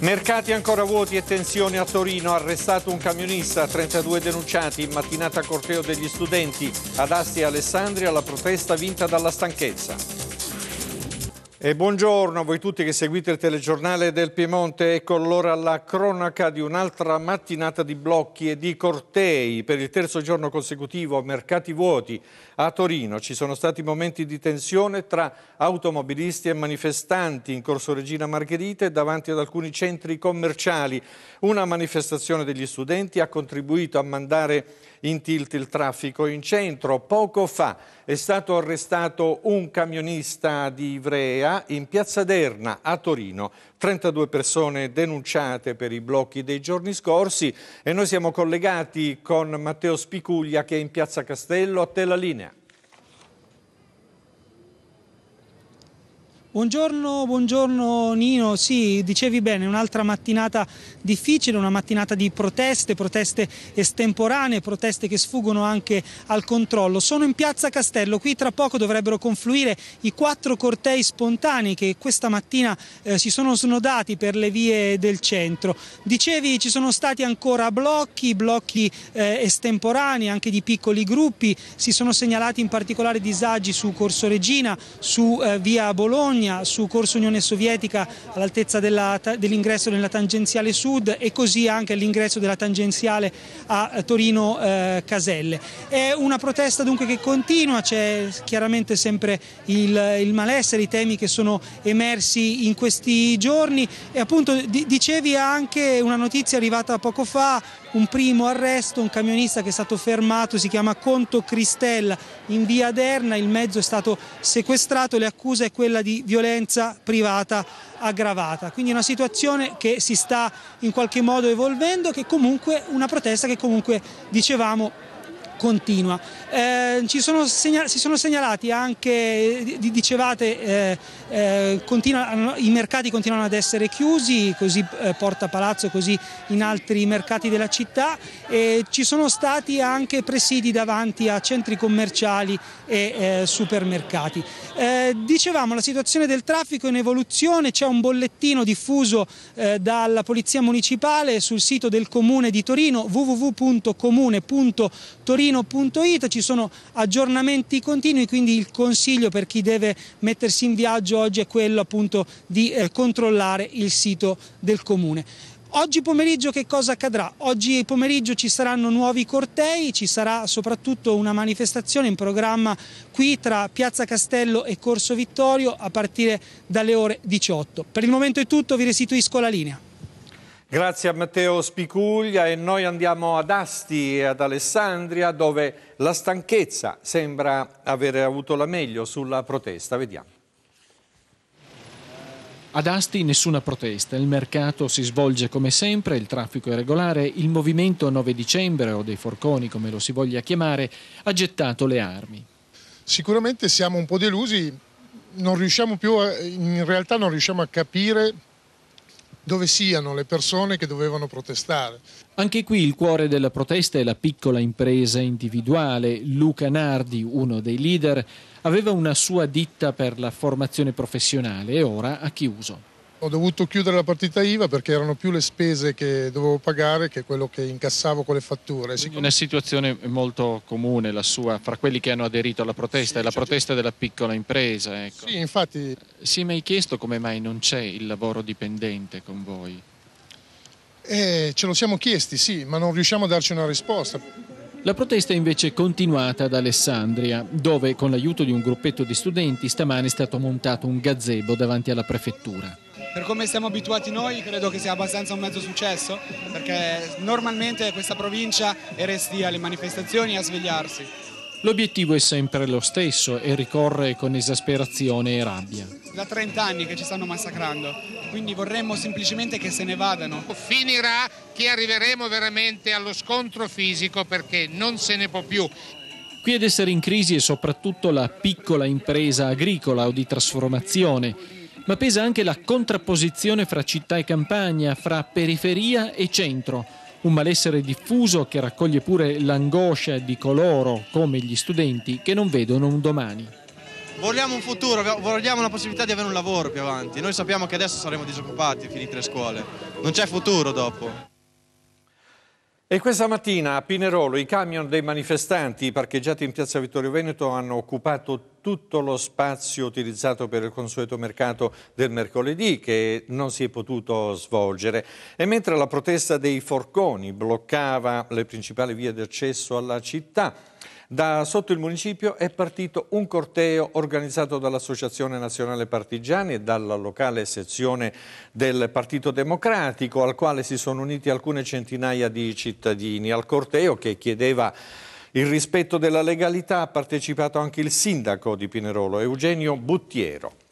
Mercati ancora vuoti e tensioni a Torino, arrestato un camionista, 32 denunciati, in mattinata corteo degli studenti, ad Asti e Alessandria la protesta vinta dalla stanchezza. E buongiorno a voi tutti che seguite il telegiornale del Piemonte. Ecco allora la cronaca di un'altra mattinata di blocchi e di cortei. Per il terzo giorno consecutivo a mercati vuoti a Torino. Ci sono stati momenti di tensione tra automobilisti e manifestanti in Corso Regina Margherita e davanti ad alcuni centri commerciali. Una manifestazione degli studenti ha contribuito a mandare in tilt il traffico in centro. Poco fa è stato arrestato un camionista di Ivrea in Piazza Derna a Torino. 32 persone denunciate per i blocchi dei giorni scorsi e noi siamo collegati con Matteo Spicuglia che è in Piazza Castello a te la linea. Buongiorno, buongiorno Nino, sì, dicevi bene, un'altra mattinata difficile, una mattinata di proteste, proteste estemporanee, proteste che sfuggono anche al controllo. Sono in piazza Castello, qui tra poco dovrebbero confluire i quattro cortei spontanei che questa mattina eh, si sono snodati per le vie del centro. Dicevi ci sono stati ancora blocchi, blocchi eh, estemporanei, anche di piccoli gruppi, si sono segnalati in particolare disagi su Corso Regina, su eh, via Bologna Bologna su Corso Unione Sovietica all'altezza dell'ingresso dell nella tangenziale sud e così anche all'ingresso della tangenziale a Torino eh, Caselle. È una protesta dunque che continua, c'è chiaramente sempre il, il, malessere, i temi che sono emersi in questi giorni e appunto di, dicevi anche una notizia arrivata poco fa un primo arresto, un camionista che è stato fermato, si chiama Conto Cristella in via Aderna, il mezzo è stato sequestrato, le accuse è quella di violenza privata aggravata. Quindi una situazione che si sta in qualche modo evolvendo, che comunque una protesta che comunque dicevamo continua. Eh, sono segna- si sono segnalati anche, eh, dicevate, eh, eh, continu- i mercati continuano ad essere chiusi, così eh, Porta Palazzo, così in altri mercati della città e ci sono stati anche presidi davanti a centri commerciali e eh, supermercati. dicevamo la situazione del traffico è in evoluzione, c'è un bollettino diffuso dalla Polizia Municipale sul sito del Comune di Torino www.comune.torino Trentino.it, ci sono aggiornamenti continui, quindi il consiglio per chi deve mettersi in viaggio oggi è quello appunto di eh, controllare il sito del comune. Oggi pomeriggio che cosa accadrà? Oggi pomeriggio ci saranno nuovi cortei, ci sarà soprattutto una manifestazione in programma qui tra Piazza Castello e Corso Vittorio a partire dalle ore 18. Per il momento è tutto, vi restituisco la linea. Grazie a Matteo Spicuglia e noi andiamo ad Asti e ad Alessandria dove la stanchezza sembra avere avuto la meglio sulla protesta. Vediamo. Ad Asti nessuna protesta, il mercato si svolge come sempre, il traffico è regolare, il movimento 9 dicembre o dei forconi come lo si voglia chiamare ha gettato le armi. Sicuramente siamo un po' delusi, non riusciamo più a, in realtà non riusciamo a capire dove siano le persone che dovevano protestare. Anche qui il cuore della protesta è la piccola impresa individuale. Luca Nardi, uno dei leader, aveva una sua ditta per la formazione professionale e ora ha chiuso. Ho dovuto chiudere la partita IVA perché erano più le spese che dovevo pagare che quello che incassavo con le fatture. Quindi una situazione molto comune la sua fra quelli che hanno aderito alla protesta, sì, è la certo. protesta della piccola impresa. Ecco. Sì, infatti. Si è mai chiesto come mai non c'è il lavoro dipendente con voi? Eh, ce lo siamo chiesti, sì, ma non riusciamo a darci una risposta. La protesta è invece continuata ad Alessandria, dove con l'aiuto di un gruppetto di studenti stamane è stato montato un gazebo davanti alla prefettura per come siamo abituati noi credo che sia abbastanza un mezzo successo perché normalmente questa provincia è resti alle manifestazioni e a svegliarsi. L'obiettivo è sempre lo stesso e ricorre con esasperazione e rabbia. Da 30 anni che ci stanno massacrando, quindi vorremmo semplicemente che se ne vadano. Finirà che arriveremo veramente allo scontro fisico perché non se ne può più. Qui ad essere in crisi è soprattutto la piccola impresa agricola o di trasformazione ma pesa anche la contrapposizione fra città e campagna, fra periferia e centro, un malessere diffuso che raccoglie pure l'angoscia di coloro, come gli studenti, che non vedono un domani. Vogliamo un futuro, vogliamo la possibilità di avere un lavoro più avanti. Noi sappiamo che adesso saremo disoccupati finite le scuole. Non c'è futuro dopo. E questa mattina a Pinerolo i camion dei manifestanti parcheggiati in piazza Vittorio Veneto hanno occupato tutto lo spazio utilizzato per il consueto mercato del mercoledì che non si è potuto svolgere e mentre la protesta dei forconi bloccava le principali vie d'accesso alla città da sotto il municipio è partito un corteo organizzato dall'Associazione Nazionale Partigiani e dalla locale sezione del Partito Democratico al quale si sono uniti alcune centinaia di cittadini. Al corteo che chiedeva il rispetto della legalità ha partecipato anche il sindaco di Pinerolo, Eugenio Buttiero.